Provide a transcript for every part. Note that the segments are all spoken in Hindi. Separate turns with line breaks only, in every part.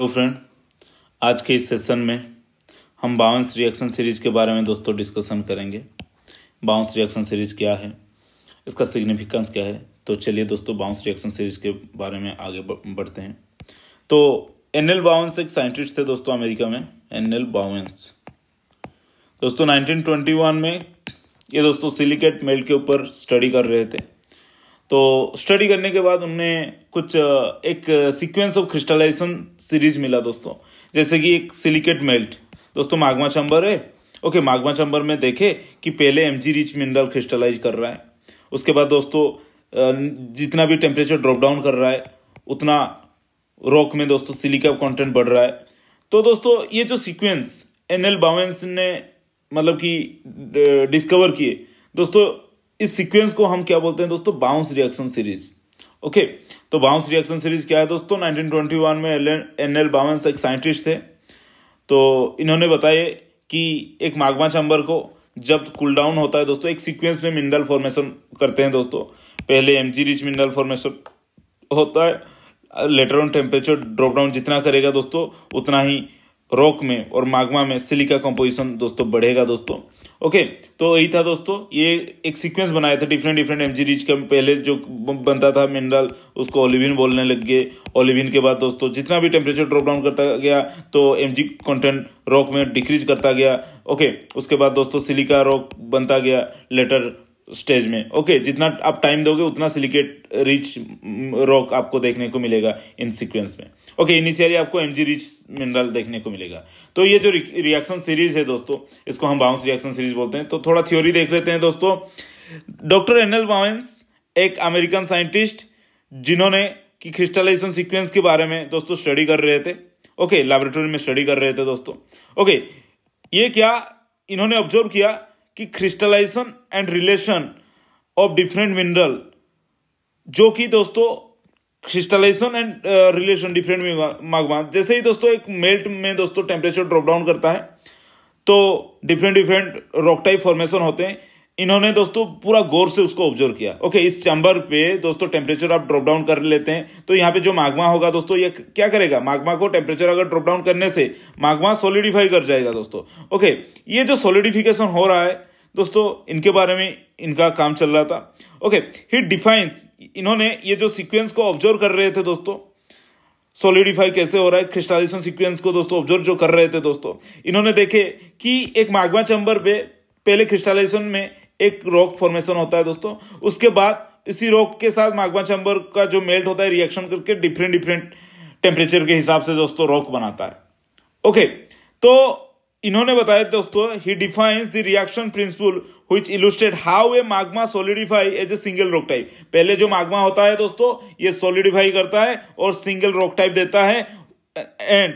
हेलो फ्रेंड आज के इस सेशन में हम बाउंस रिएक्शन सीरीज के बारे में दोस्तों डिस्कशन करेंगे बाउंस रिएक्शन सीरीज क्या है इसका सिग्निफिकेंस क्या है तो चलिए दोस्तों बाउंस रिएक्शन सीरीज के बारे में आगे बढ़ते हैं तो एन एल बाउंस एक साइंटिस्ट थे दोस्तों अमेरिका में एन एल बाउंस दोस्तों वन में ये दोस्तों सिलिकेट मेल्ट के ऊपर स्टडी कर रहे थे तो स्टडी करने के बाद उन्हें कुछ एक सीक्वेंस ऑफ क्रिस्टलाइजेशन सीरीज मिला दोस्तों जैसे कि एक सिलिकेट मेल्ट दोस्तों मागमा चंबर है ओके मागमा चंबर में देखे कि पहले M G rich mineral crystallize कर रहा है उसके बाद दोस्तों जितना भी टेम्परेचर ड्रॉप डाउन कर रहा है उतना रॉक में दोस्तों सिलिका कंटेंट बढ़ रहा है तो दोस्तों ये जो सीक्वेंस एन एल बावेंस ने मतलब कि डिस्कवर किए दोस्तों इस सीक्वेंस को हम क्या बोलते हैं दोस्तों बाउंस रिएक्शन सीरीज ओके तो बाउंस रिएक्शन सीरीज क्या है दोस्तों 1921 में एल एन एल बाउंस एक साइंटिस्ट थे तो इन्होंने बताया कि एक मागमा चंबर को जब कूल डाउन होता है दोस्तों एक सीक्वेंस में मिनरल फॉर्मेशन करते हैं दोस्तों पहले M G rich mineral formation होता है later on temperature drop down जितना करेगा दोस्तों उतना ही रॉक में और मागमा में सिलिका कंपोजिशन दोस्तों बढ़ेगा दोस्तों ओके तो यही था दोस्तों ये एक सीक्वेंस बनाया था डिफरेंट डिफरेंट एम जी का पहले जो बनता था मिनरल उसको ओलिविन बोलने लग गए ओलिविन के बाद दोस्तों जितना भी टेम्परेचर ड्रॉप डाउन करता गया तो एम जी कॉन्टेंट रॉक में डिक्रीज करता गया ओके उसके बाद दोस्तों सिलिका रॉक बनता गया लेटर स्टेज में ओके okay, जितना आप टाइम दोगे उतना सिलिकेट रिच रॉक आपको देखने को मिलेगा इन सीक्वेंस में ओके इनिशियली आपको एम रिच मिनरल देखने को मिलेगा तो ये जो रिएक्शन सीरीज है दोस्तों इसको हम बाउंस रिएक्शन सीरीज बोलते हैं तो थोड़ा थ्योरी देख लेते हैं दोस्तों डॉक्टर एनएल बावेंस एक अमेरिकन साइंटिस्ट जिन्होंने कि क्रिस्टलाइजेशन सीक्वेंस के बारे में दोस्तों स्टडी कर रहे थे ओके लेबोरेटरी में स्टडी कर रहे थे दोस्तों ओके ये क्या इन्होंने ऑब्जर्व किया कि crystallization and relation of different mineral जो कि दोस्तों crystallization and relation different magma जैसे ही दोस्तों एक मेल्ट में दोस्तों टेम्परेचर ड्रॉप डाउन करता है तो different different rock type formation होते हैं इन्होंने दोस्तों पूरा गौर से उसको ऑब्जर्व किया ओके इस चैम्बर पे दोस्तों टेम्परेचर आप ड्रॉप डाउन कर लेते हैं तो यहाँ पे जो मागमा होगा दोस्तों ये क्या करेगा मागमा को टेम्परेचर अगर ड्रॉप डाउन करने से मागमा सोलिडिफाई कर जाएगा दोस्तों ओके ये जो सोलिडिफिकेशन हो रहा है दोस्तों इनके बारे में इनका काम चल रहा था ओके ही डिफाइंस इन्होंने ये जो सीक्वेंस को ऑब्जर्व कर रहे थे दोस्तों सोलिडिफाई कैसे हो रहा है क्रिस्टलाइजेशन सीक्वेंस को दोस्तों ऑब्जर्व जो कर रहे थे दोस्तों इन्होंने देखे कि एक मागमा चैम्बर पे पहले क्रिस्टलाइजेशन में एक रॉक फॉर्मेशन होता है दोस्तों उसके बाद इसी रॉक के साथ मागमा चैम्बर का जो मेल्ट होता है रिएक्शन करके डिफरेंट डिफरेंट टेम्परेचर के हिसाब से दोस्तों रॉक बनाता है ओके तो इन्होंने बताया दोस्तों he defines the reaction principle which illustrate how a magma solidify as a single rock type पहले जो माग्मा होता है दोस्तों ये सोलिडिफाई करता है और सिंगल रॉक टाइप देता है एंड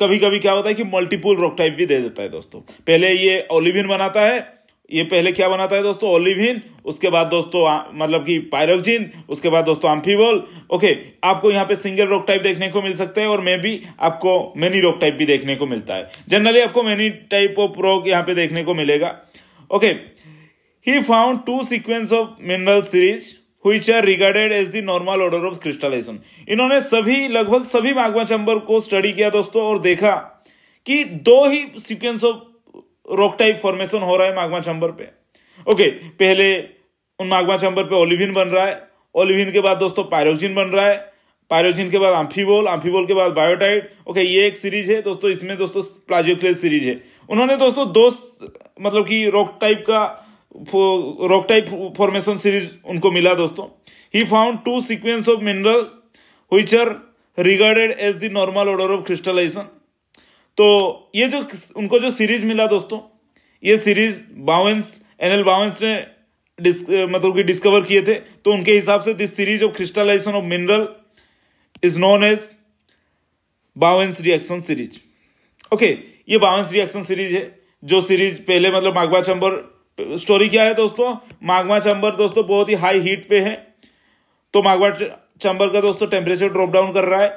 कभी कभी क्या होता है कि मल्टीपुल रॉक टाइप भी दे देता है दोस्तों पहले ये ओलिविन बनाता है ये पहले क्या बनाता है दोस्तों ओलिविन उसके बाद दोस्तों मतलब कि पायरोक्जिन उसके बाद दोस्तों आम्फीवोल ओके आपको यहाँ पे सिंगल रोग टाइप देखने को मिल सकता है और मे भी आपको मेनी रोग टाइप भी देखने को मिलता है जनरली आपको मेनी टाइप ऑफ रोग यहाँ पे देखने को मिलेगा okay he found two sequence of mineral series which are regarded as the normal order of crystallization इन्होंने सभी लगभग सभी मागवा चंबर को स्टडी किया दोस्तों और देखा कि दो ही sequence of rock type formation हो रहा है मागमा चंबर पे ओके पहले उन मागमा चंबर पे ओलिविन बन रहा है ओलिविन के बाद दोस्तों पायरोजिन बन रहा है पायरोजिन के बाद आम्फीबोल आम्फीबोल के बाद बायोटाइट ओके ये एक सीरीज है दोस्तों इसमें दोस्तों प्लाजियोक्लेस सीरीज है उन्होंने दोस्तों दो मतलब कि रॉक टाइप का रॉक टाइप फॉर्मेशन सीरीज उनको मिला दोस्तों he found two sequence of mineral which are regarded as the normal order of crystallization तो ये जो उनको जो सीरीज मिला दोस्तों ये series Bowen's N L Bowen's ने डिस मतलब कि डिस्कवर किए थे तो उनके हिसाब से this series of crystallization of mineral is known as Bowen's reaction series okay ये बावेंस रिएक्शन सीरीज है जो सीरीज पहले मतलब माघवा चंबर स्टोरी क्या है दोस्तों माघवा चंबर दोस्तों बहुत ही हाई हीट पे है तो माघवा चंबर का दोस्तों टेम्परेचर ड्रॉप डाउन कर रहा है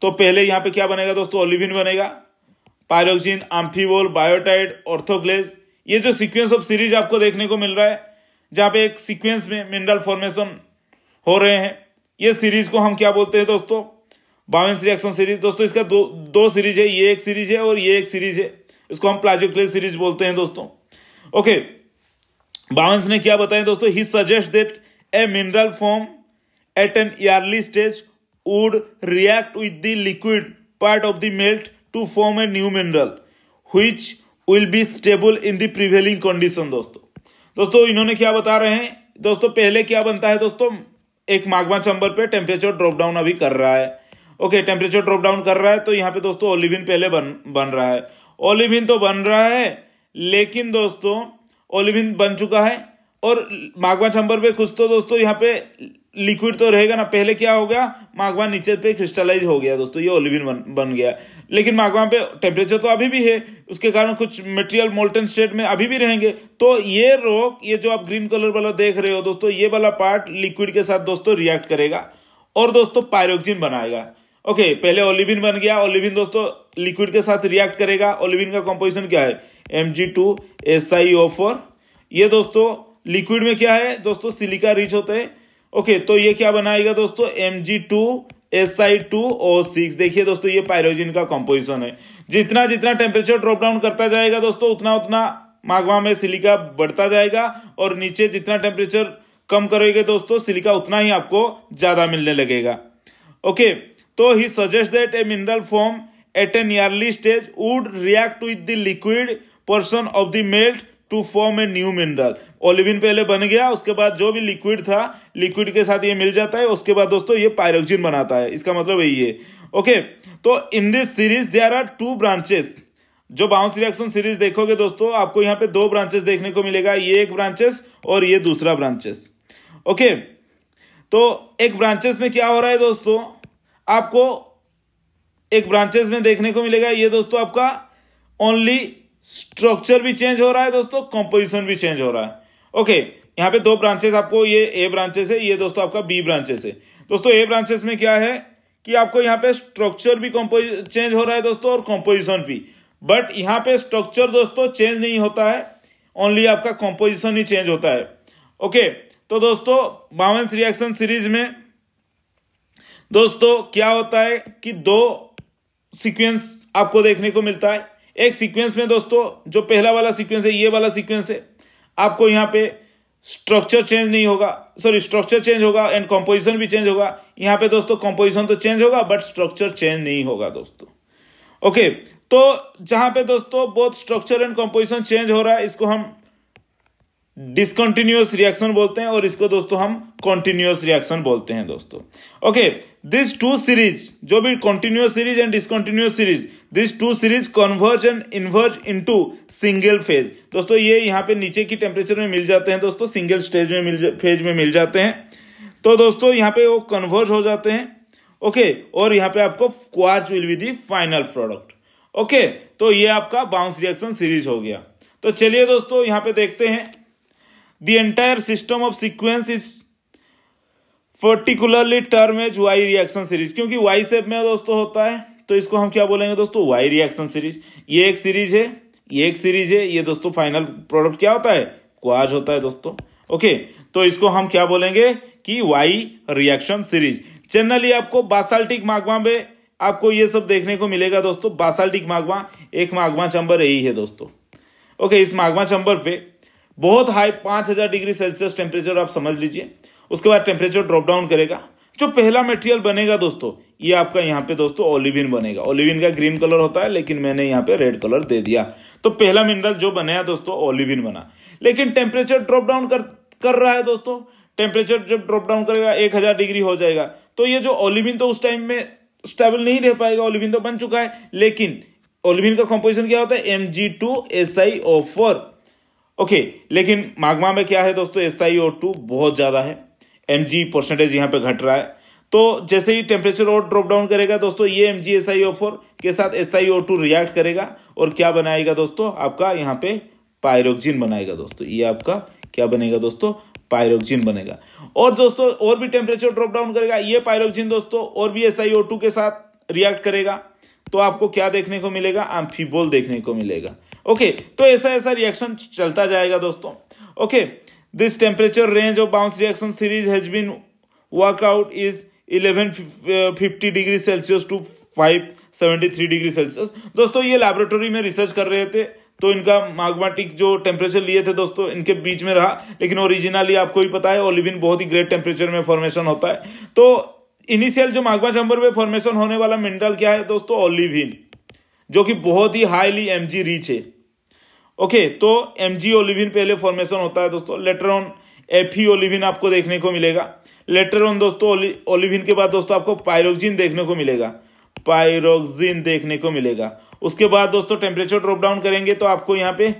तो पहले यहाँ पे क्या बनेगा दोस्तों ओलिविन बनेगा पायरोक्सिन एम्फीवोल बायोटाइड ऑर्थोक्लेज ये जो सीक्वेंस ऑफ सीरीज आपको देखने को मिल रहा है जहाँ पे एक सीक्वेंस में मिनरल फॉर्मेशन हो रहे हैं ये सीरीज को हम क्या बोलते हैं दोस्तों बावेंस रिएक्शन सीरीज दोस्तों इसका दो दो सीरीज है ये एक सीरीज है और ये एक सीरीज है इसको हम प्लाजोक्लेज सीरीज बोलते हैं दोस्तों ओके बावेंस ने क्या बताया दोस्तों he suggest that a mineral form at an early stage would react with the liquid part of the melt to form a new mineral which will be stable in the prevailing condition दोस्तों दोस्तों इन्होंने क्या बता रहे हैं दोस्तों पहले क्या बनता है दोस्तों एक मागमा चंबर पे टेम्परेचर ड्रॉप डाउन अभी कर रहा है ओके टेम्परेचर ड्रॉप डाउन कर रहा है तो यहाँ पे दोस्तों ओलिविन पहले बन बन रहा है ओलिविन तो बन रहा है लेकिन दोस्तों ओलिविन बन चुका है और मागवा चंबर पे कुछ तो दोस्तों यहाँ पे लिक्विड तो रहेगा ना पहले क्या हो गया मागवा नीचे पे क्रिस्टलाइज हो गया दोस्तों ये ओलिविन बन बन गया लेकिन मागवा पे टेम्परेचर तो अभी भी है उसके कारण कुछ मटेरियल मोल्टन स्टेट में अभी भी रहेंगे तो ये रोक ये जो आप ग्रीन कलर वाला देख रहे हो दोस्तों ये वाला पार्ट लिक्विड के साथ दोस्तों रिएक्ट करेगा और दोस्तों पायरोक्जिन बनाएगा ओके पहले ओलिविन बन गया ओलिविन दोस्तों लिक्विड के साथ रिएक्ट करेगा ओलिविन का कॉम्पोजिशन क्या है M G two S I O four ये दोस्तों लिक्विड में क्या है दोस्तों सिलिका रिच होते हैं ओके तो ये क्या बनाएगा दोस्तों M G two S I two O six देखिए दोस्तों ये पायरोजिन का कंपोजिशन है जितना जितना टेम्परेचर ड्रॉप डाउन करता जाएगा दोस्तों उतना उतना मागवा में सिलिका बढ़ता जाएगा और नीचे जितना टेम्परेचर कम करोगे दोस्तों सिलिका उतना ही आपको ज़्यादा मिलने लगेगा ओके तो he suggest that a mineral form at an nearly stage would react with the liquid portion of the melt to form a new mineral olivine पहले बन गया उसके बाद जो भी लिक्विड था लिक्विड के साथ ये मिल जाता है उसके बाद दोस्तों ये पायरोक्जिन बनाता है इसका मतलब यही है ओके तो in this series there are two branches जो बाउंस रिएक्शन सीरीज देखोगे दोस्तों आपको यहाँ पे दो ब्रांचेस देखने को मिलेगा ये एक ब्रांचेस और ये दूसरा ब्रांचेस ओके तो एक ब्रांचेस में क्या हो रहा है दोस्तों आपको एक ब्रांचेस में देखने को मिलेगा ये दोस्तों आपका ओनली स्ट्रक्चर भी चेंज हो रहा है दोस्तों कंपोजिशन भी चेंज हो रहा है ओके यहाँ पे दो ब्रांचेस आपको ये ए ब्रांचेस है ये दोस्तों आपका बी ब्रांचेस है दोस्तों ए ब्रांचेस में क्या है कि आपको यहाँ पे स्ट्रक्चर भी चेंज हो रहा है दोस्तों और कंपोजिशन भी बट यहाँ पे स्ट्रक्चर दोस्तों चेंज नहीं होता है ओनली आपका कंपोजिशन ही चेंज होता है ओके तो दोस्तों बावंस रिएक्शन सीरीज में दोस्तों क्या होता है कि दो सीक्वेंस आपको देखने को मिलता है एक सीक्वेंस में दोस्तों जो पहला वाला सीक्वेंस है ये वाला सीक्वेंस है आपको यहाँ पे स्ट्रक्चर चेंज नहीं होगा सॉरी स्ट्रक्चर चेंज होगा एंड कंपोजिशन भी चेंज होगा यहाँ पे दोस्तों कंपोजिशन तो चेंज होगा बट स्ट्रक्चर चेंज नहीं होगा दोस्तों ओके तो जहां पे दोस्तों बहुत स्ट्रक्चर एंड कंपोजिशन चेंज हो रहा है इसको हम डिसकंटिन्यूस रिएक्शन बोलते हैं और इसको दोस्तों हम कॉन्टिन्यूस रिएक्शन बोलते हैं दोस्तों ओके दिस टू सीरीज जो भी continuous series and discontinuous series this two series converge and emerge into single phase दोस्तों ये यहाँ पे नीचे की टेम्परेचर में मिल जाते हैं दोस्तों सिंगल स्टेज में मिल फेज में मिल जाते हैं तो दोस्तों यहाँ पे वो कन्वर्ज हो जाते हैं ओके और यहाँ पे आपको quartz will be the final product okay तो ये आपका बाउंस रिएक्शन सीरीज हो गया तो चलिए दोस्तों यहाँ पे देखते हैं the entire system of sequence is particularly term है वाई रिएक्शन सीरीज क्योंकि वाई सेप में दोस्तों होता है तो इसको हम क्या बोलेंगे दोस्तों वाई रिएक्शन सीरीज ये एक सीरीज है ये एक सीरीज है ये दोस्तों फाइनल प्रोडक्ट क्या होता है क्वाज होता है दोस्तों ओके तो इसको हम क्या बोलेंगे कि वाई रिएक्शन सीरीज जनरली आपको बासाल्टिक मागवा में आपको ये सब देखने को मिलेगा दोस्तों बासाल्टिक मागवा एक मागवा चंबर यही है दोस्तों ओके इस मागवा चंबर पे बहुत हाई पांच हजार डिग्री सेल्सियस टेम्परेचर आप समझ लीजिए उसके बाद टेम्परेचर ड्रॉप डाउन करेगा जो पहला मटेरियल बनेगा दोस्तों ये आपका यहाँ पे दोस्तों ओलिविन बनेगा ओलिविन का ग्रीन कलर होता है लेकिन मैंने यहाँ पे रेड कलर दे दिया तो पहला मिनरल जो बनाया दोस्तों ओलिविन बना लेकिन टेम्परेचर ड्रॉप डाउन कर कर रहा है दोस्तों टेम्परेचर जब ड्रॉप डाउन करेगा एक हजार डिग्री हो जाएगा तो ये जो ओलिविन तो उस टाइम में स्टेबल नहीं रह पाएगा ओलिविन तो बन चुका है लेकिन ओलिविन का कॉम्पोजिशन क्या होता है M G two S I O four okay लेकिन मागमा में क्या है दोस्तों एस आई ओ टू बहुत ज़्यादा है एम जी परसेंटेज यहां पर घट रहा है तो जैसे ही टेम्परेचर और ड्रॉप डाउन करेगा दोस्तों ये M G S I O four के साथ S I O two react करेगा और क्या बनाएगा दोस्तों आपका यहाँ पे पायरोक्जिन बनाएगा दोस्तों ये आपका क्या बनेगा दोस्तों पायरोक्जिन बनेगा और दोस्तों और भी टेम्परेचर ड्रॉप डाउन करेगा ये पायरोक्जिन दोस्तों और भी एस आई ओ टू के साथ रिएक्ट करेगा तो आपको क्या देखने को मिलेगा एम्फीबोल देखने को मिलेगा ओके तो ऐसा ऐसा रिएक्शन चलता जाएगा दोस्तों okay this temperature range of Bowen's reaction series has been work out is eleven fifty degree Celsius to five seventy three degree Celsius दोस्तों ये लेबोरेटरी में रिसर्च कर रहे थे तो इनका माग्माटिक जो टेम्परेचर लिए थे दोस्तों इनके बीच में रहा लेकिन ओरिजिनली आपको भी पता है ओलिविन बहुत ही ग्रेट टेम्परेचर में फॉर्मेशन होता है तो इनिशियल जो माग्मा चैम्बर में फॉर्मेशन होने वाला मिनरल क्या है दोस्तों ओलिविन जो कि बहुत ही हाईली एम रीच है ओके तो एम जी ओलिविन पहले फॉर्मेशन होता है दोस्तों later on F E olivine आपको देखने को मिलेगा लेटर ऑन दोस्तों ओलिविन के बाद दोस्तों आपको पायरोक्जिन देखने को मिलेगा पायरोक्जिन देखने को मिलेगा उसके बाद दोस्तों टेम्परेचर ड्रॉप डाउन करेंगे तो आपको यहाँ पे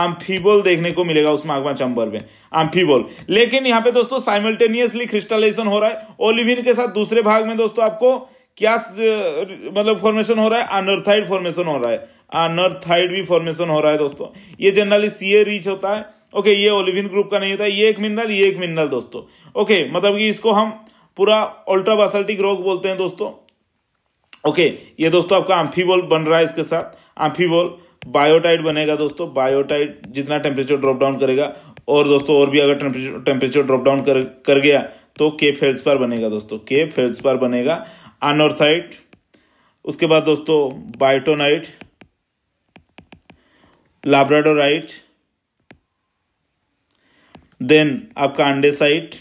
आम्फीबोल देखने को मिलेगा उस मागमा चंबर में आम्फीबोल लेकिन यहाँ पे दोस्तों साइमल्टेनियसली क्रिस्टलाइजेशन हो रहा है ओलिविन के साथ दूसरे भाग में दोस्तों आपको क्या मतलब फॉर्मेशन हो रहा है अनर्थाइड फॉर्मेशन हो रहा है नॉर्थ थाइड भी फॉर्मेशन हो रहा है दोस्तों ये जनरली सीए ए रीच होता है ओके ये ओलिविन ग्रुप का नहीं होता है ये एक मिनरल ये एक मिनरल दोस्तों ओके मतलब कि इसको हम पूरा अल्ट्रा बासल्टिक रॉक बोलते हैं दोस्तों ओके ये दोस्तों आपका आम्फीबोल बन रहा है इसके साथ आम्फीबोल बायोटाइड बनेगा दोस्तों बायोटाइड जितना टेम्परेचर ड्रॉप डाउन करेगा और दोस्तों और भी अगर टेम्परेचर ड्रॉप डाउन कर कर गया तो के फेल्स पर बनेगा दोस्तों के फेल्स पर बनेगा आनोर्थाइट उसके बाद दोस्तों बायोटोनाइट लाब्राडोराइट देन आपका अंडेसाइट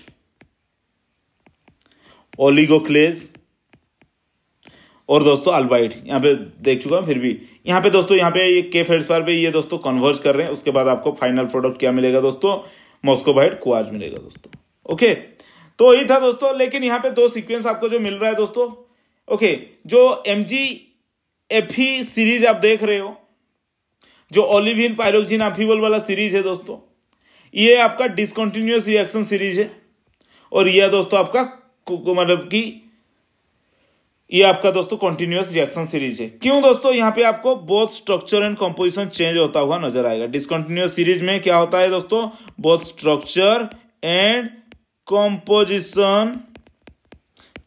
ओलिगोक्लेज और दोस्तों अल्बाइट यहां पे देख चुका हूं फिर भी यहां पे दोस्तों यहां पे ये के फेडस्पार पे ये दोस्तों कन्वर्ज कर रहे हैं उसके बाद आपको फाइनल प्रोडक्ट क्या मिलेगा दोस्तों मोस्कोबाइट क्वाज मिलेगा दोस्तों ओके तो यही था दोस्तों लेकिन यहां पे दो सीक्वेंस आपको जो मिल रहा है दोस्तों ओके जो एम जी एफ सीरीज आप देख रहे हो जो ओलिविन पायरोक्जिन आफीवल वाला सीरीज है दोस्तों ये आपका डिसकंटिन्यूस रिएक्शन सीरीज है और यह दोस्तों आपका मतलब कि ये आपका दोस्तों कॉन्टिन्यूस रिएक्शन सीरीज है क्यों दोस्तों यहां पे आपको both structure and composition change होता हुआ नजर आएगा डिसकंटिन्यूस सीरीज में क्या होता है दोस्तों both structure and composition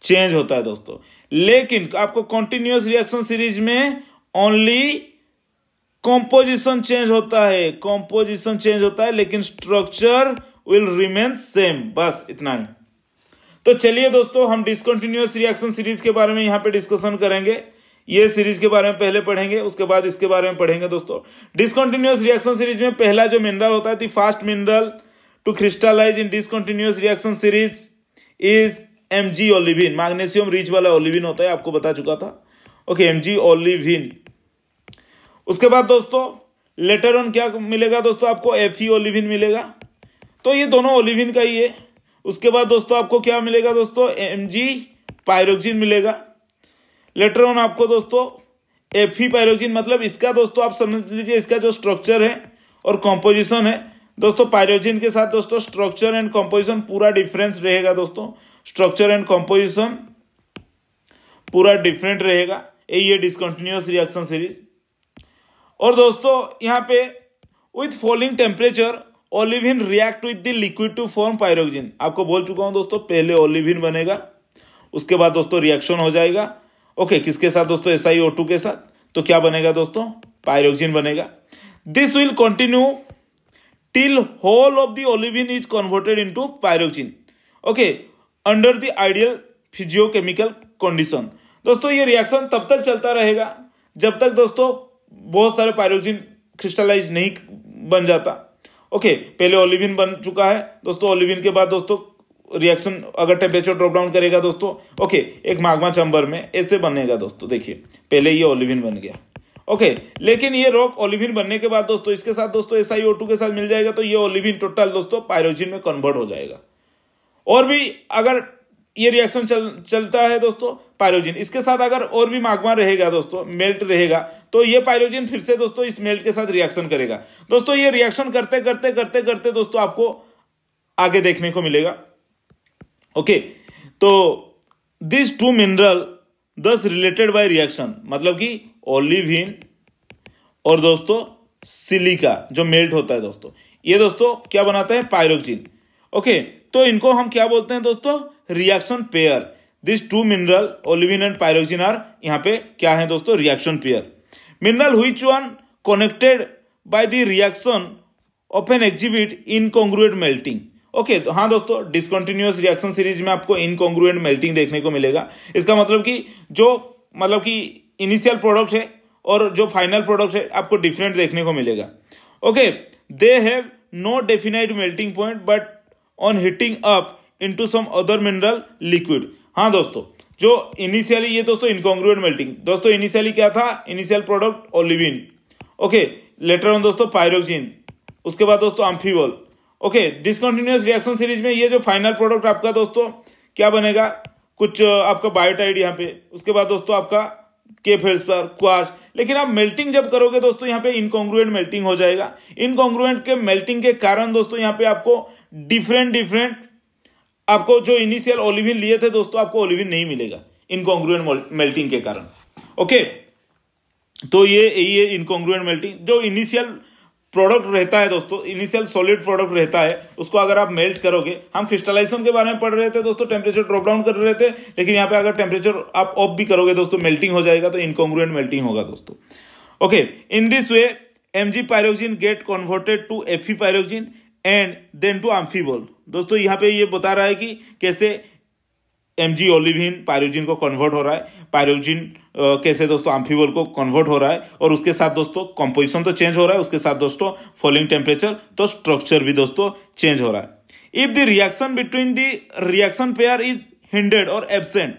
change होता है दोस्तों लेकिन आपको कॉन्टिन्यूस रिएक्शन सीरीज में ओनली कॉम्पोजिशन चेंज होता है कॉम्पोजिशन चेंज होता है लेकिन स्ट्रक्चर विल रिमेन सेम बस इतना ही तो चलिए दोस्तों हम डिसकंटिन्यूस रिएक्शन सीरीज के बारे में यहां पे डिस्कशन करेंगे ये सीरीज के बारे में पहले पढ़ेंगे उसके बाद इसके बारे में पढ़ेंगे दोस्तों डिसकंटिन्यूस रिएक्शन सीरीज में पहला जो मिनरल होता है fast mineral to crystallize in discontinuous reaction series is M G olivine magnesium rich वाला ओलिविन होता है आपको बता चुका था ओके एम जी ओलिविन उसके बाद दोस्तों लेटर ऑन क्या मिलेगा दोस्तों आपको एफ ई ओलिविन मिलेगा तो ये दोनों ओलिविन का ही है उसके बाद दोस्तों आपको क्या मिलेगा दोस्तों एम जी पायरोक्जिन मिलेगा लेटर ऑन आपको दोस्तों एफ ई पायरोक्जिन मतलब इसका दोस्तों आप समझ लीजिए इसका जो स्ट्रक्चर है और कॉम्पोजिशन है दोस्तों पायरोजिन के साथ दोस्तों स्ट्रक्चर एंड कॉम्पोजिशन पूरा डिफरेंस रहेगा दोस्तों स्ट्रक्चर एंड कॉम्पोजिशन पूरा डिफरेंट रहेगा ये डिस्कंटिन्यूस रिएक्शन सीरीज और दोस्तों यहाँ पे with falling temperature olivine react with the liquid to form pyroxene आपको बोल चुका हूँ दोस्तों पहले ओलिविन बनेगा उसके बाद दोस्तों रिएक्शन हो जाएगा ओके किसके साथ दोस्तों एस आई के साथ तो क्या बनेगा दोस्तों पायरोक्जिन बनेगा this will continue till whole of the olivine is converted into pyroxene okay under the ideal physicochemical condition दोस्तों ये रिएक्शन तब तक चलता रहेगा जब तक दोस्तों बहुत सारे पायरोजिन क्रिस्टलाइज नहीं बन जाता ओके पहले ओलिविन बन चुका है दोस्तों ओलिविन के बाद दोस्तों रिएक्शन अगर टेम्परेचर ड्रॉप डाउन करेगा दोस्तों ओके एक मागमा चंबर में ऐसे बनेगा दोस्तों देखिए पहले ये ओलिविन बन गया ओके लेकिन ये रॉक ओलिविन बनने के बाद दोस्तों इसके साथ दोस्तों एस आई के साथ मिल जाएगा तो ये ओलिविन टोटल दोस्तों पायरोजिन में कन्वर्ट हो जाएगा और भी अगर ये रिएक्शन चल चलता है दोस्तों पायरोजिन इसके साथ अगर और भी मागमा रहेगा दोस्तों मेल्ट रहेगा तो ये पायरोजिन फिर से दोस्तों इस मेल्ट के साथ रिएक्शन करेगा दोस्तों ये रिएक्शन करते करते करते करते दोस्तों आपको आगे देखने को मिलेगा ओके तो this two mineral does related by reaction मतलब कि ओलिविन और दोस्तों सिलिका जो मेल्ट होता है दोस्तों ये दोस्तों क्या बनाता है पायरोजिन ओके तो इनको हम क्या बोलते हैं दोस्तों reaction pair this two mineral olivine and pyroxene are यहां पे क्या है दोस्तों reaction pair mineral which one connected by the reaction and exhibit incongruent melting okay okay, तो हाँ दोस्तों डिसकंटिन्यूस रिएक्शन सीरीज में आपको इनकॉन्ग्रुएंट मेल्टिंग देखने को मिलेगा इसका मतलब कि जो मतलब कि इनिशियल प्रोडक्ट है और जो फाइनल प्रोडक्ट है आपको डिफरेंट देखने को मिलेगा okay they have no definite melting point but on heating up into some other mineral liquid हाँ दोस्तों जो इनिशियली ये दोस्तों इनकॉन्ग्रुएंट मेल्टिंग दोस्तों इनिशियली क्या था initial product olivine okay later on दोस्तों पायरोक्जिन उसके बाद दोस्तों amphibole okay discontinuous reaction series में ये जो फाइनल प्रोडक्ट आपका दोस्तों क्या बनेगा कुछ आपका बायोटाइड यहाँ पे उसके बाद दोस्तों आपका के फेल्स पर क्वार्स लेकिन आप मेल्टिंग जब करोगे दोस्तों यहाँ पे इनकॉन्ग्रुएंट मेल्टिंग हो जाएगा इनकॉन्ग्रुएंट के मेल्टिंग के कारण दोस्तों यहाँ पे आपको डिफरेंट डिफरेंट आपको जो इनिशियल ओलिविन लिए थे दोस्तों आपको ओलिविन नहीं मिलेगा इनकॉन्ग्रुएंट मेल्टिंग के कारण ओके तो ये यही है इनकॉन्ग्रुएंट मेल्टिंग जो इनिशियल प्रोडक्ट रहता है दोस्तों इनिशियल सॉलिड प्रोडक्ट रहता है उसको अगर आप मेल्ट करोगे हम क्रिस्टलाइजेशन के बारे में पढ़ रहे थे दोस्तों टेम्परेचर ड्रॉप डाउन कर रहे थे लेकिन यहाँ पे अगर टेम्परेचर आप ऑफ भी करोगे दोस्तों मेल्टिंग हो जाएगा तो इनकॉन्ग्रुएंट मेल्टिंग होगा दोस्तों okay in this way M G pyroxene get converted to F E pyroxene and then to amphibole दोस्तों यहाँ पे ये बता रहा है कि कैसे एम जी ओलिविन पायरोजिन को कन्वर्ट हो रहा है पायरोजिन कैसे दोस्तों एम्फीबल को कन्वर्ट हो रहा है और उसके साथ दोस्तों कंपोजिशन तो चेंज हो रहा है उसके साथ दोस्तों फॉलिंग टेम्परेचर तो स्ट्रक्चर भी दोस्तों चेंज हो रहा है if the reaction between the reaction pair is hindered और absent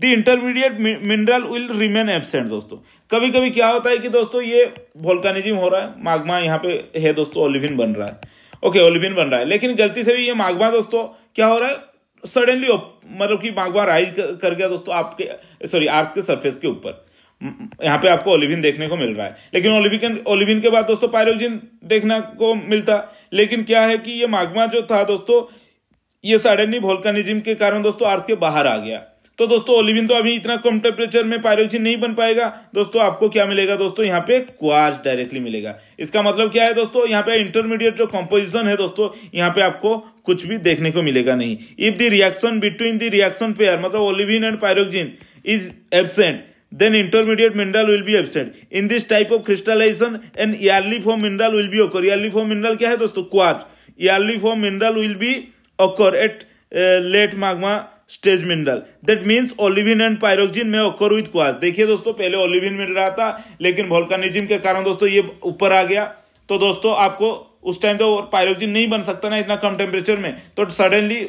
the intermediate mineral will remain absent दोस्तों कभी कभी क्या होता है कि दोस्तों ये वोल्कानिज्म हो रहा है मागमा यहाँ पे है दोस्तों ओलिविन बन रहा है ओके ओलिबिन बन रहा है लेकिन गलती से भी ये मागवा दोस्तों क्या हो रहा है सडनली मतलब कि मागवा राइज कर गया दोस्तों आपके सॉरी अर्थ के सरफेस के ऊपर यहाँ पे आपको ओलिविन देखने को मिल रहा है लेकिन ओलिविन ओलिविन के बाद दोस्तों पायरोजिन देखने को मिलता लेकिन क्या है कि ये मागमा जो था दोस्तों ये सडनली भोल्कानिज्म के कारण दोस्तों अर्थ के बाहर आ गया तो दोस्तों ओलिविन तो अभी इतना कम टेम्परेचर में पायरोजिन नहीं बन पाएगा दोस्तों आपको क्या मिलेगा दोस्तों यहाँ पे क्वार्स डायरेक्टली मिलेगा इसका मतलब क्या है दोस्तों यहाँ पे इंटरमीडिएट जो कॉम्पोजिशन है दोस्तों यहाँ पे आपको कुछ भी देखने को मिलेगा नहीं if the reaction between the reaction pair मतलब olivine and pyroxene is absent then intermediate mineral will be absent in this type of crystallization and yearly form mineral will be occur yearly form mineral क्या है दोस्तों quartz yearly form mineral will be occur at late uh, late stage mineral that means olivine and pyroxene में ओकर विथ क्वास देखिए दोस्तों पहले ओलिविन मिल रहा था लेकिन वोल्कानिज्म के कारण दोस्तों ये ऊपर आ गया तो दोस्तों आपको उस टाइम तो पायरोक्जिन नहीं बन सकता ना इतना कम टेम्परेचर में तो सडनली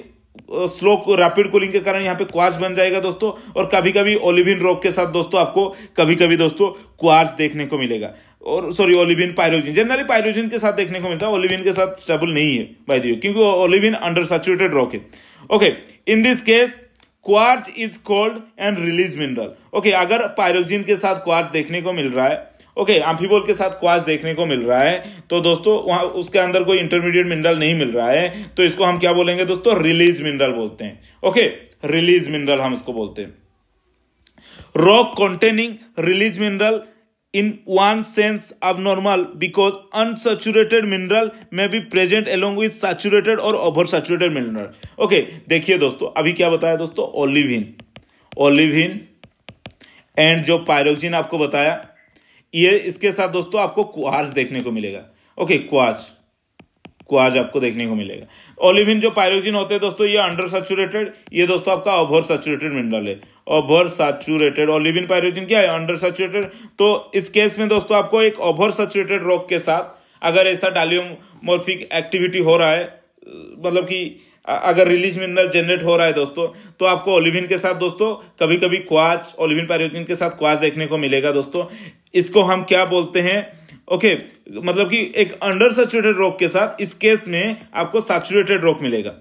स्लो रैपिड कूलिंग के कारण यहाँ पे क्वार्च बन जाएगा दोस्तों और कभी कभी ओलिविन रॉक के साथ दोस्तों आपको कभी कभी दोस्तों क्वार्च देखने को मिलेगा और sorry olivine pyroxene generally pyroxene के साथ देखने को मिलता है ओलिविन के साथ स्टेबल नहीं है बाय दियो क्योंकि ओलिविन अंडर सैचुरेटेड रॉक है okay in this case quartz is called end release mineral okay अगर पायरोजिन के साथ क्वार्च देखने को मिल रहा है ओके okay, आम्फीबोल के साथ क्वास देखने को मिल रहा है तो दोस्तों वहां उसके अंदर कोई इंटरमीडिएट मिनरल नहीं मिल रहा है तो इसको हम क्या बोलेंगे दोस्तों रिलीज मिनरल बोलते हैं ओके रिलीज मिनरल हम इसको बोलते हैं rock containing release mineral in one sense abnormal because unsaturated mineral may be present along with saturated or oversaturated mineral okay देखिए दोस्तों अभी क्या बताया दोस्तों ओलिविन ओलिविन एंड जो पायरोक्सिन आपको बताया ये इसके साथ दोस्तों आपको क्वार्स देखने को मिलेगा ओके okay, क्वार्स को आज आपको देखने को मिलेगा ओलिविन जो पायरोजिन होते हैं दोस्तों ये अंडर सेचुरेटेड ये दोस्तों आपका ओवर सेचुरेटेड मिनरल है ओवर सेचुरेटेड ओलिविन पायरोजिन क्या है अंडर सेचुरेटेड तो इस केस में दोस्तों आपको एक ओवर सेचुरेटेड रॉक के साथ अगर ऐसा डालियोमोर्फिक एक्टिविटी हो रहा है मतलब कि अगर रिलीज मिनरल जनरेट हो रहा है दोस्तों तो आपको ओलिविन के साथ दोस्तों कभी कभी क्वाच ओलिविन पायरोजिन के साथ क्वाच देखने को मिलेगा दोस्तों इसको हम क्या बोलते हैं ओके मतलब कि एक अंडर सैचुरेटेड रॉक के साथ इस केस में आपको सैचुरेटेड रॉक मिलेगा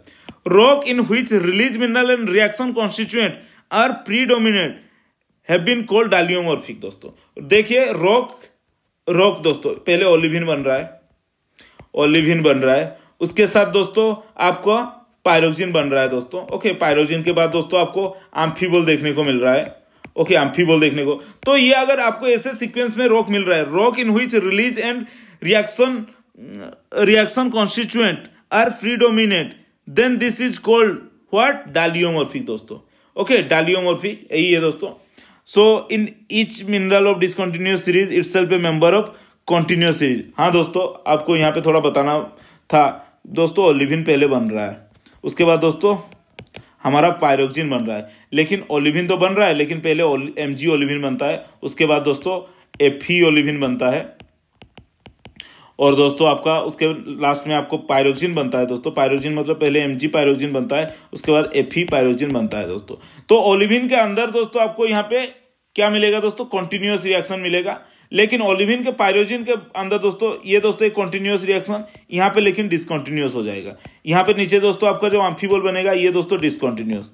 rock in which release mineral and reaction constituent are predominate have been called दोस्तों देखिए रॉक रॉक दोस्तों पहले ओलिविन बन रहा है ओलिविन बन रहा है उसके साथ दोस्तों आपको पायरोजिन बन रहा है दोस्तों ओके पायरोजिन के बाद दोस्तों आपको आम्फीबोल देखने को मिल रहा है ओके okay, एम्फीबोल देखने को तो ये अगर आपको ऐसे सीक्वेंस में रॉक मिल रहा है rock in which release and reaction reaction constituent are free dominate then this is called what डालियोमोर्फिक दोस्तों ओके डालियोमोर्फिक यही है दोस्तों so in each mineral of discontinuous series itself a member of continuous series हाँ दोस्तों आपको यहाँ पे थोड़ा बताना था दोस्तों लिविन पहले बन रहा है उसके बाद दोस्तों हमारा पायरोक्जिन बन रहा है लेकिन ओलिविन तो बन रहा है लेकिन पहले एम जी ओलिविन बनता है उसके बाद दोस्तों एफी e ओलिविन बनता है और दोस्तों आपका उसके लास्ट में आपको पायरोक्जिन बनता है दोस्तों पायरोक्जिन मतलब पहले एम जी पायरोक्जिन बनता है उसके बाद एफ ही e पायरोक्जिन बनता है दोस्तों तो ओलिविन के अंदर दोस्तों आपको यहाँ पे क्या मिलेगा दोस्तों कॉन्टिन्यूस रिएक्शन मिलेगा लेकिन ओलिविन के पायरोजिन के अंदर दोस्तों ये दोस्तों एक कॉन्टिन्यूस रिएक्शन यहाँ पे लेकिन डिसकॉन्टिन्यूस हो जाएगा यहाँ पे नीचे दोस्तों आपका जो आम्फीबोल बनेगा ये दोस्तों डिसकॉन्टिन्यूस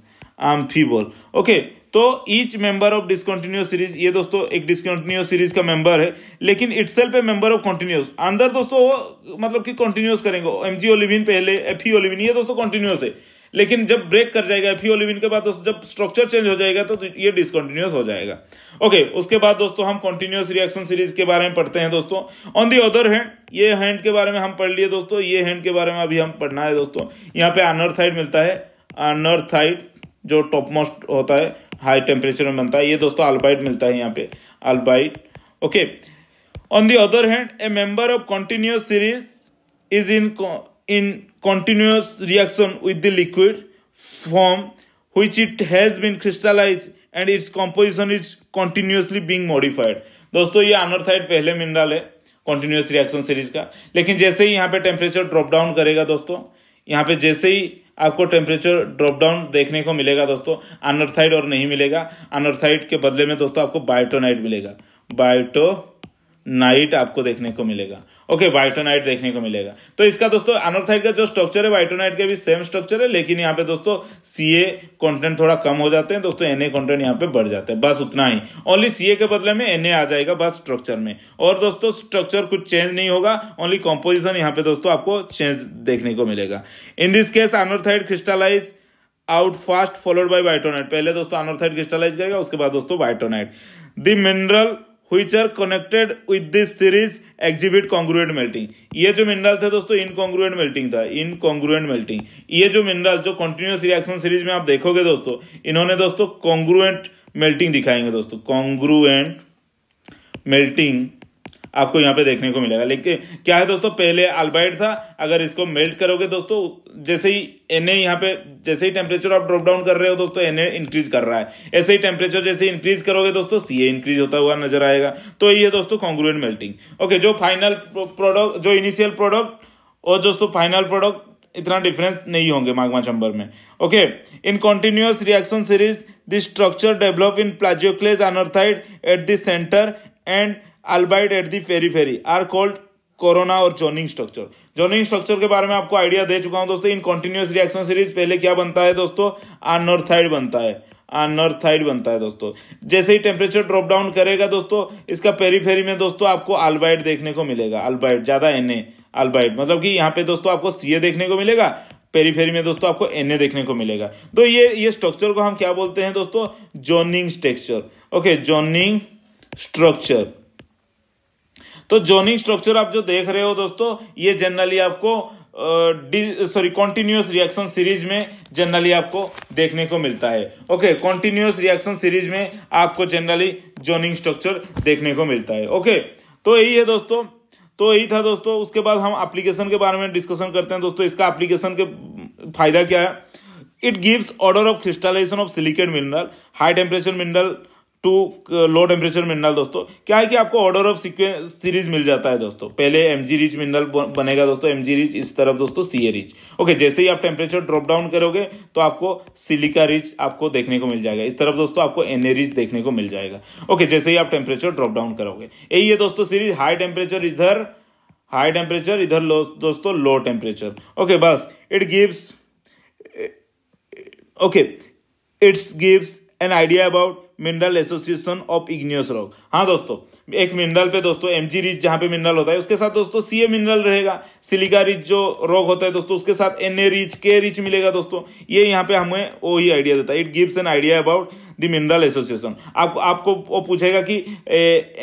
आम्फीबोल ओके तो each member of discontinuous series ये दोस्तों एक डिसकॉन्टिन्यूस सीरीज का मेंबर है लेकिन itself a member of continuous अंदर दोस्तों वो मतलब कि कॉन्टिन्यूस करेंगे एमजी ओलिविन पहले एफ e ओलिविन ये दोस्तों कॉन्टिन्यूस है लेकिन जब ब्रेक कर जाएगा एफ ओलिविन के बाद तो जब स्ट्रक्चर चेंज हो जाएगा तो, तो ये डिसकंटिन्यूस हो जाएगा ओके okay, उसके बाद दोस्तों हम कंटिन्यूस रिएक्शन सीरीज के बारे में पढ़ते हैं दोस्तों ऑन दी अदर हैंड ये हैंड के बारे में हम पढ़ लिए दोस्तों ये हैंड के बारे में अभी हम पढ़ना है दोस्तों यहाँ पे अनर्थाइड मिलता है अनर्थाइड जो टॉप मोस्ट होता है हाई टेम्परेचर में बनता है ये दोस्तों अल्बाइट मिलता है यहाँ पे albite okay on the other hand a member of continuous series is in in continuous reaction with the liquid form which it has been crystallized and its composition is continuously being modified दोस्तों ये आनर्थाइड पहले मिनरल है कॉन्टिन्यूस रिएक्शन सीरीज का लेकिन जैसे ही यहाँ पे टेम्परेचर ड्रॉप डाउन करेगा दोस्तों यहाँ पे जैसे ही आपको टेम्परेचर ड्रॉप डाउन देखने को मिलेगा दोस्तों अनर्थाइड और नहीं मिलेगा अनर्थाइड के बदले में दोस्तों आपको बायोटोनाइट मिलेगा बायोटो नाइट आपको देखने को मिलेगा ओके वाइटोनाइट देखने को मिलेगा तो इसका दोस्तों अनोर्थाइट का जो स्ट्रक्चर है वाइटोनाइट का भी सेम स्ट्रक्चर है लेकिन यहाँ पे दोस्तों सी ए कॉन्टेंट थोड़ा कम हो जाते हैं दोस्तों एन ए कॉन्टेंट यहाँ पे बढ़ जाते हैं बस उतना ही ओनली सी ए के बदले में एन ए आ जाएगा बस स्ट्रक्चर में और दोस्तों स्ट्रक्चर कुछ चेंज नहीं होगा ओनली कॉम्पोजिशन यहाँ पे दोस्तों आपको चेंज देखने को मिलेगा in this case anorthite crystallize out fast followed by bytownite पहले दोस्तों अनोर्थाइट क्रिस्टालाइज करेगा उसके बाद दोस्तों bytownite the mineral which are connected with this series exhibit congruent melting ये जो मिनरल थे दोस्तों इनकॉन्ग्रुएंट मेल्टिंग था इन कॉन्ग्रुएट मेल्टिंग ये जो मिनरल जो कंटिन्यूस रिएक्शन सीरीज में आप देखोगे दोस्तों इन्होंने दोस्तों कॉन्ग्रुएंट मेल्टिंग दिखाएंगे दोस्तों कॉन्ग्रुएंट मेल्टिंग आपको यहाँ पे देखने को मिलेगा लेकिन क्या है दोस्तों पहले अल्बाइट था अगर इसको मेल्ट करोगे दोस्तों जैसे ही एन यहाँ पे जैसे ही टेम्परेचर आप ड्रॉप डाउन कर रहे हो दोस्तों एन इंक्रीज कर रहा है ऐसे ही टेम्परेचर जैसे इंक्रीज करोगे दोस्तों सी इंक्रीज होता हुआ नजर आएगा तो ये दोस्तों कॉन्ग्रुएंट मेल्टिंग ओके जो फाइनल प्रोडक्ट जो इनिशियल प्रोडक्ट और दोस्तों फाइनल प्रोडक्ट इतना डिफरेंस नहीं होंगे मागमा चंबर में okay in continuous reaction series this structure develop in plagioclase anorthite at this centre and albite at the periphery are called corona और जोनिंग स्ट्रक्चर जोनिंग स्ट्रक्चर के बारे में आपको आइडिया दे चुका हूं दोस्तों इन कॉन्टिन्यूस रिएक्शन सीरीज पहले क्या बनता है दोस्तों आनर्थाइड बनता है आनर्थाइड बनता है दोस्तों जैसे ही टेम्परेचर ड्रॉप डाउन करेगा दोस्तों इसका पेरीफेरी में दोस्तों आपको अल्बाइट देखने को मिलेगा अल्बाइट ज्यादा एन ए अल्बाइट मतलब कि यहाँ पे दोस्तों आपको सीए देखने को मिलेगा पेरीफेरी में दोस्तों आपको एन देखने को मिलेगा तो ये ये स्ट्रक्चर को हम क्या बोलते हैं दोस्तों zoning structure okay zoning structure तो जोनिंग स्ट्रक्चर आप जो देख रहे हो दोस्तों ये जनरली आपको सॉरी कॉन्टिन्यूस रिएक्शन सीरीज में जनरली आपको देखने को मिलता है ओके कॉन्टिन्यूस रिएक्शन सीरीज में आपको जनरली जोनिंग स्ट्रक्चर देखने को मिलता है ओके okay, तो यही है दोस्तों तो यही था दोस्तों उसके बाद हम एप्लीकेशन के बारे में डिस्कशन करते हैं दोस्तों इसका एप्लीकेशन के फायदा क्या है it gives order of crystallization of silicate mineral high temperature mineral to low temperature mineral दोस्तों क्या है कि आपको ऑर्डर ऑफ सीक्वेंस सीरीज मिल जाता है दोस्तों पहले एम जी रिच मिनरल बनेगा दोस्तों एम जी रिच इस तरफ दोस्तों सी ए रिच ओके जैसे ही आप टेम्परेचर ड्रॉप डाउन करोगे तो आपको सिलिका रिच आपको देखने को मिल जाएगा इस तरफ दोस्तों आपको एन ए रिच देखने को मिल जाएगा ओके okay, जैसे ही आप टेम्परेचर ड्रॉप डाउन करोगे यही है दोस्तों सीरीज हाई टेम्परेचर इधर हाई टेम्परेचर इधर लो दोस्तों लो टेम्परेचर ओके बस it gives okay it's gives an idea about mineral association of igneous rock हाँ दोस्तों एक मिनरल पे दोस्तों एम जी रिच जहाँ पे मिनरल होता है उसके साथ दोस्तों सी ए मिनरल रहेगा सिलिका रिच जो रॉक होता है दोस्तों उसके साथ N A rich K rich मिलेगा दोस्तों ये यहाँ पे हमें वो ही आइडिया देता है it gives an idea about the mineral association आप आपको वो पूछेगा कि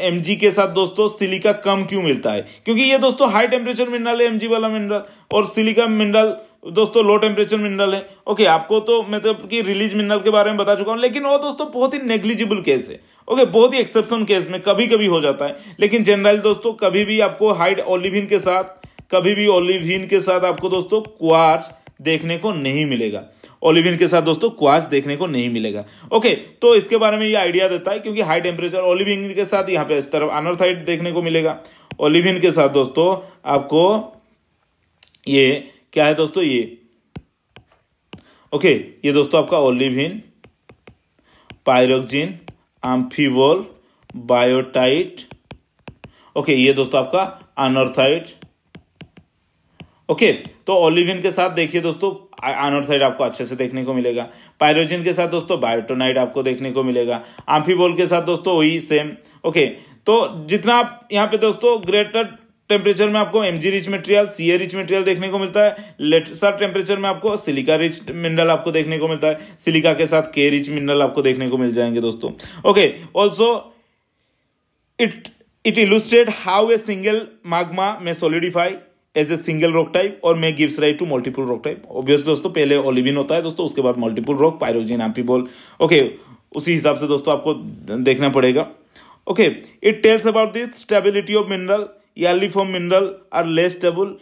एम जी के साथ दोस्तों सिलिका कम क्यों मिलता है क्योंकि ये दोस्तों हाई टेम्परेचर मिनरल है एम जी वाला मिनरल और सिलिका मिनरल दोस्तों लो टेम्परेचर मिनरल है ओके आपको तो मतलब कि रिलीज मिनरल के बारे में बता चुका हूं लेकिन वो दोस्तों बहुत ही नेग्लिजिबल केस है ओके बहुत ही एक्सेप्शन केस में कभी कभी हो जाता है लेकिन जनरल दोस्तों कभी भी आपको हाइड ओलिविन के साथ कभी भी ओलिविन के साथ आपको दोस्तों क्वार्स देखने को नहीं मिलेगा ओलिविन के साथ दोस्तों क्वास देखने को नहीं मिलेगा ओके तो इसके बारे में ये आइडिया देता है क्योंकि हाई टेम्परेचर ओलिविन के साथ यहाँ पे इस तरफ अनर्थाइड देखने को मिलेगा ओलिविन के साथ दोस्तों आपको ये क्या है दोस्तों ये ओके ये दोस्तों आपका olivine pyroxene amphibole biotite okay ये दोस्तों आपका अनर्थाइट ओके तो ओलिविन के साथ देखिए दोस्तों अनर्थाइड आपको अच्छे से देखने को मिलेगा पायरोजिन के साथ दोस्तों बायोटोनाइड आपको देखने को मिलेगा आम्फीबोल के साथ दोस्तों वही सेम ओके तो जितना आप यहाँ पे दोस्तों ग्रेटर टेम्परेचर में आपको MG rich material C A rich material देखने को मिलता है लेटर टेम्परेचर में आपको सिलिका रिच मिनरल आपको देखने को मिलता है सिलिका के साथ के रिच मिनरल आपको देखने को मिल जाएंगे दोस्तों okay also it it illustrate how a single magma में solidify as a single rock type और may gives right to multiple rock type obviously दोस्तों पहले ओलिविन होता है दोस्तों उसके बाद multiple rock pyroxene amphibole okay उसी हिसाब से दोस्तों आपको देखना पड़ेगा okay it tells about the stability of mineral form mineral are less stable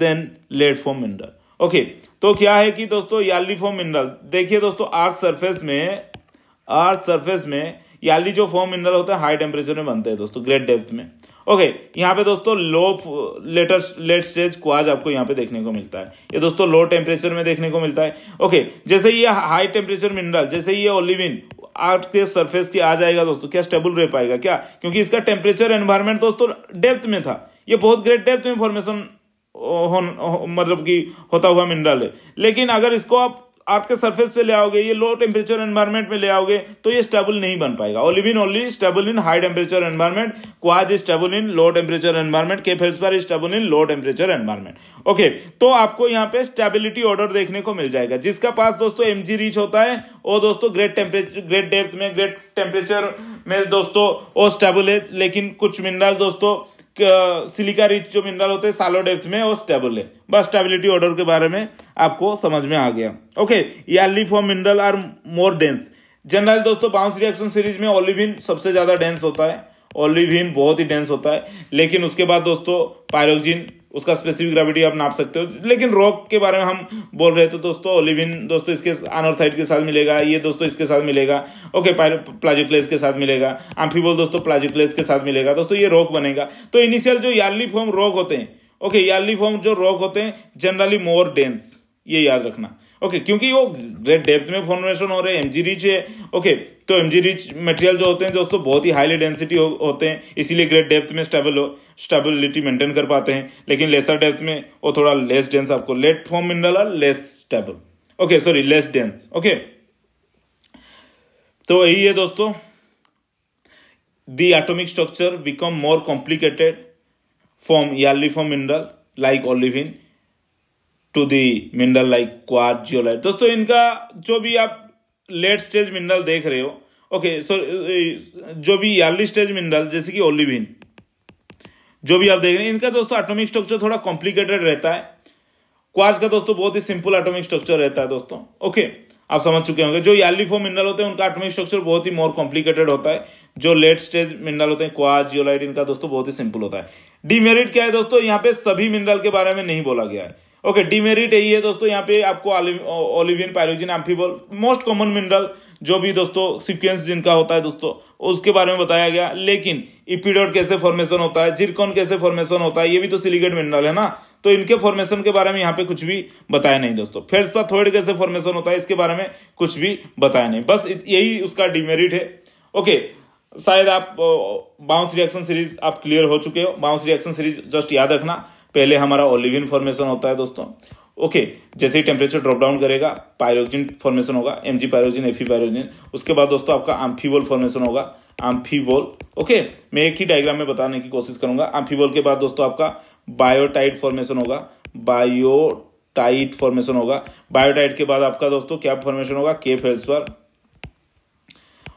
than late form mineral okay तो क्या है कि दोस्तों याली फॉर्म मिनरल देखिए दोस्तों आर्थ सरफेस में आर्थ सरफेस में याली जो फॉर्म मिनरल होता है हाई टेम्परेचर में बनते हैं दोस्तों ग्रेट डेप्थ में ओके यहाँ पे दोस्तों low later late stage cause आपको यहाँ पे देखने को मिलता है ये दोस्तों लो टेम्परेचर में देखने को मिलता है ओके जैसे ये हाई टेम्परेचर मिनरल जैसे ये ओलिविन आपके सरफेस की आ जाएगा दोस्तों क्या स्टेबल रह पाएगा क्या क्योंकि इसका टेम्परेचर एनवायरमेंट दोस्तों डेप्थ में था ये बहुत ग्रेट डेप्थ में फॉर्मेशन हो, हो, मतलब कि होता हुआ मिनरल है लेकिन अगर इसको आप अर्थ के सरफेस पे ले आओगे ये लो टेम्परेचर एनवायरमेंट में ले आओगे तो ये स्टेबल नहीं बन पाएगा olivine only stable in high temperature environment cause stable in low temperature environment के पर stable in low temperature environment okay तो आपको यहाँ पे स्टेबिलिटी ऑर्डर देखने को मिल जाएगा जिसका पास दोस्तों एम रीच होता है वो दोस्तों ग्रेट टेम्परेचर ग्रेट डेप्थ में ग्रेट टेम्परेचर में दोस्तों वो स्टेबल है लेकिन कुछ मिनरल दोस्तों सिलिका रिच जो मिनरल होते हैं सालो डेप्थ में वो स्टेबल है बस स्टेबिलिटी ऑर्डर के बारे में आपको समझ में आ गया okay early form mineral are more dense general दोस्तों बाउंस रिएक्शन सीरीज में ओलिविन सबसे ज्यादा डेंस होता है ओलिविन बहुत ही डेंस होता है लेकिन उसके बाद दोस्तों पायरोक्जिन उसका स्पेसिफिक ग्रेविटी आप नाप सकते हो लेकिन रॉक के बारे में हम बोल रहे तो दोस्तों ओलिविन दोस्तों इसके अनोर्थाइड के साथ मिलेगा ये दोस्तों इसके साथ मिलेगा ओके प्लाजिक्लेस के साथ मिलेगा आम्फीबोल दोस्तों प्लाजिक्लेस के साथ मिलेगा दोस्तों ये रॉक बनेगा तो इनिशियल जो यार्ली फॉर्म रॉक होते हैं ओके यार्ली फॉर्म जो रॉक होते हैं जनरली मोर डेंस ये याद रखना ओके क्योंकि वो ग्रेट डेप्थ में फॉर्मेशन हो रहे हैं एमजी रिच है ओके तो एमजी रिच मटेरियल जो होते हैं दोस्तों बहुत ही हाईली डेंसिटी हो, होते हैं इसीलिए ग्रेट डेप्थ में स्टेबल स्टेबिलिटी मेंटेन कर पाते हैं लेकिन लेसर डेप्थ में वो थोड़ा लेस डेंस आपको late form mineral are less stable okay sorry less dense okay तो यही है दोस्तों the atomic structure become more complicated form early mineral like like to the mineral like zeolite दोस्तों इनका जो भी आप लेट स्टेज मिनरल देख रहे हो ओके सो जो भी अर्ली स्टेज मिनरल जैसे कि ओलिविन जो भी आप देख रहे हैं इनका दोस्तों एटॉमिक स्ट्रक्चर थोड़ा कॉम्प्लिकेटेड रहता है क्वार्ज का दोस्तों बहुत ही सिंपल एटॉमिक स्ट्रक्चर रहता है दोस्तों ओके आप समझ चुके होंगे जो यालीफो मिनरल होते हैं उनका एटॉमिक स्ट्रक्चर बहुत ही मोर कॉम्प्लिकेटेड होता है जो लेट स्टेज मिनरल होते हैं क्वाज जियोलाइट इनका दोस्तों बहुत ही सिंपल होता है डीमेरिट क्या है दोस्तों यहाँ पे सभी मिनरल के बारे में नहीं बोला गया है ओके डिमेरिट यही है दोस्तों यहाँ पे आपको olivine pyroxene amphibole most common mineral जो भी दोस्तों सिक्वेंस जिनका होता है दोस्तों उसके बारे में बताया गया लेकिन इपिडोर कैसे फॉर्मेशन होता है जिरकोन कैसे फॉर्मेशन होता है ये भी तो सिलिकेट मिनरल है ना तो इनके फॉर्मेशन के बारे में यहाँ पे कुछ भी बताया नहीं दोस्तों फेरस्ता थोड़े कैसे फॉर्मेशन होता है इसके बारे में कुछ भी बताया नहीं बस यही उसका डिमेरिट है ओके शायद आप बाउंस रिएक्शन सीरीज आप क्लियर हो चुके हो बाउंस रिएक्शन सीरीज जस्ट याद रखना पहले हमारा ओलिविन फॉर्मेशन होता है दोस्तों ओके जैसे ही टेम्परेचर ड्रॉप डाउन करेगा पायरोजिन फॉर्मेशन होगा एम जी पायरोजिन एफी पायरोजिन उसके बाद दोस्तों आपका आम्फीबोल फॉर्मेशन होगा आम्फीबोल ओके मैं एक ही डायग्राम में बताने की कोशिश करूंगा आम्फीबोल के बाद दोस्तों आपका बायोटाइट फॉर्मेशन होगा बायोटाइट फॉर्मेशन होगा बायोटाइट के बाद आपका दोस्तों क्या फॉर्मेशन होगा के फेल्स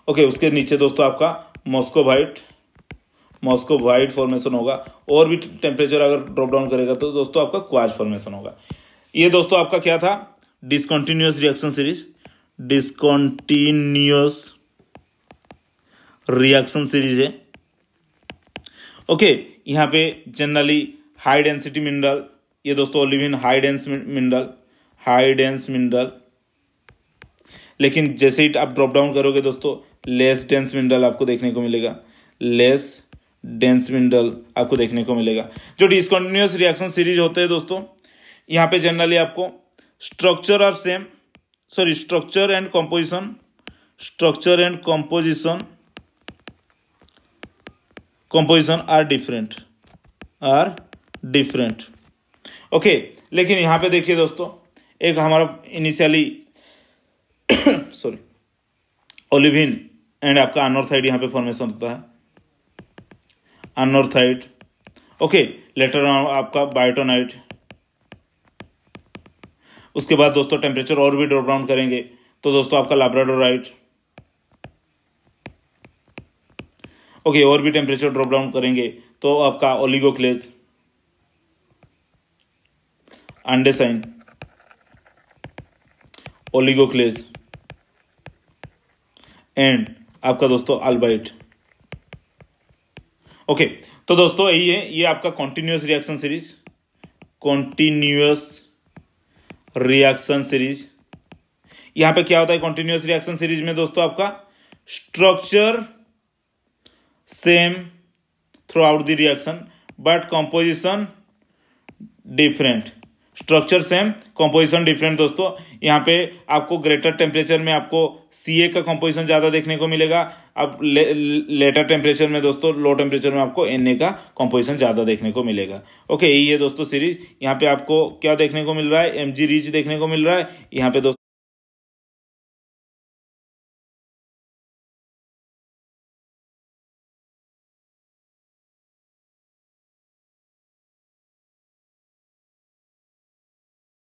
ओके उसके नीचे दोस्तों आपका मोस्कोभाइट मॉस्को वाइट फॉर्मेशन होगा और भी टेम्परेचर अगर ड्रॉप डाउन करेगा तो दोस्तों आपका क्वाज फॉर्मेशन होगा ये दोस्तों आपका क्या था discontinuous reaction series discontinuous reaction series है ओके यहाँ पे जनरली हाई डेंसिटी मिनरल ये दोस्तों olivine high dense mineral high dense mineral लेकिन जैसे ही आप ड्रॉप डाउन करोगे दोस्तों लेस डेंस मिनरल आपको देखने को मिलेगा लेस डेंस मिनरल आपको देखने को मिलेगा जो डिसकंटिन्यूस रिएक्शन सीरीज होते हैं दोस्तों यहाँ पे जनरली आपको structure are same sorry structure and composition structure and composition composition are different are different okay लेकिन यहाँ पे देखिए दोस्तों एक हमारा इनिशियली सॉरी ओलिविन एंड आपका अनोर्थाइड यहाँ पे फॉर्मेशन होता है अनोर्थाइट ओके लेटर आपका बायोटोनाइट उसके बाद दोस्तों टेम्परेचर और भी ड्रॉप डाउन करेंगे तो दोस्तों आपका लाब्राडोराइट ओके और भी टेम्परेचर ड्रॉप डाउन करेंगे तो आपका ओलिगोक्लेज अंडेसाइन ओलिगोक्लेज एंड आपका दोस्तों अल्बाइट ओके तो दोस्तों यही है ये आपका continuous reaction series continuous reaction series यहां पे क्या होता है कॉन्टिन्यूस रिएक्शन सीरीज में दोस्तों आपका structure same throughout the reaction but composition different structure same composition different दोस्तों यहां पे आपको ग्रेटर टेम्परेचर में आपको सीए का कंपोजिशन ज़्यादा देखने को मिलेगा अब ले, लेटर टेम्परेचर में दोस्तों लो टेम्परेचर में आपको एन का कॉम्पोजिशन ज़्यादा देखने को मिलेगा ओके यही है दोस्तों सीरीज यहाँ पे आपको क्या देखने को मिल रहा है एम रीच देखने को मिल रहा है यहाँ पे दोस्तों